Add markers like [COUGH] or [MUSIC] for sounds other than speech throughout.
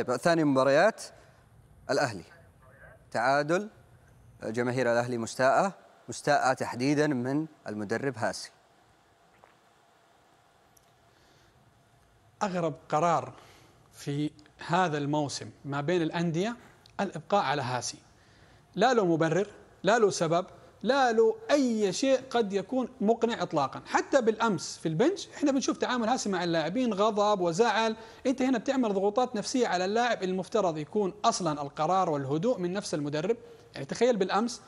طيب ثاني مباريات الاهلي تعادل جماهير الاهلي مستاءه مستاءه تحديدا من المدرب هاسي اغرب قرار في هذا الموسم ما بين الانديه الابقاء على هاسي لا له مبرر لا له سبب لا له أي شيء قد يكون مقنع إطلاقا حتى بالأمس في البنش إحنا بنشوف تعامل هاسي مع اللاعبين غضب وزعل أنت هنا بتعمل ضغوطات نفسية على اللاعب المفترض يكون أصلا القرار والهدوء من نفس المدرب يعني تخيل بالأمس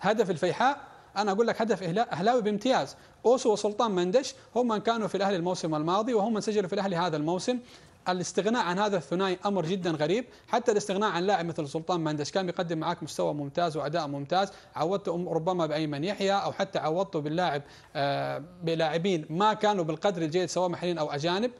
هدف الفيحاء أنا أقول لك هدف أهلاوي بامتياز أوسو وسلطان مندش هم من كانوا في الأهلي الموسم الماضي وهم من سجلوا في الأهلي هذا الموسم الاستغناء عن هذا الثنائي امر جدا غريب حتى الاستغناء عن لاعب مثل سلطان مندش كان بيقدم معك مستوى ممتاز واداء ممتاز عوضته ربما بايمن يحيى او حتى عوضته باللاعب آه، بلاعبين ما كانوا بالقدر الجيد سواء محليين او اجانب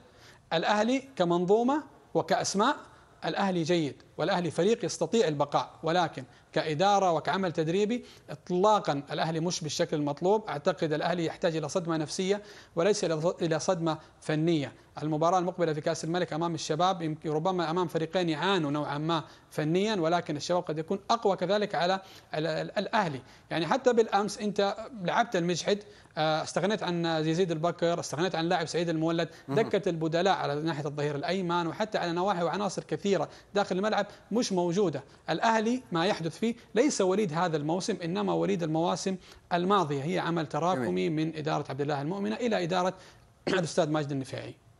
الاهلي كمنظومه وكاسماء الاهلي جيد والاهلي فريق يستطيع البقاء ولكن كاداره وكعمل تدريبي اطلاقا الاهلي مش بالشكل المطلوب اعتقد الاهلي يحتاج الى صدمه نفسيه وليس الى صدمه فنيه المباراة المقبلة في كأس الملك أمام الشباب يمكن ربما أمام فريقين يعانوا نوعا ما فنيا ولكن الشباب قد يكون أقوى كذلك على الأهلي يعني حتى بالأمس أنت لعبت المجحد آه، استغنيت عن يزيد البكر استغنيت عن لاعب سعيد المولد دكة البدلاء على ناحية الظهير الأيمن وحتى على نواحي وعناصر كثيرة داخل الملعب مش موجودة الأهلي ما يحدث فيه ليس وليد هذا الموسم إنما وليد المواسم الماضية هي عمل تراكمي من إدارة عبد الله المؤمنة إلى إدارة [CLEARS THROAT] الأستاذ ماجد النفيعي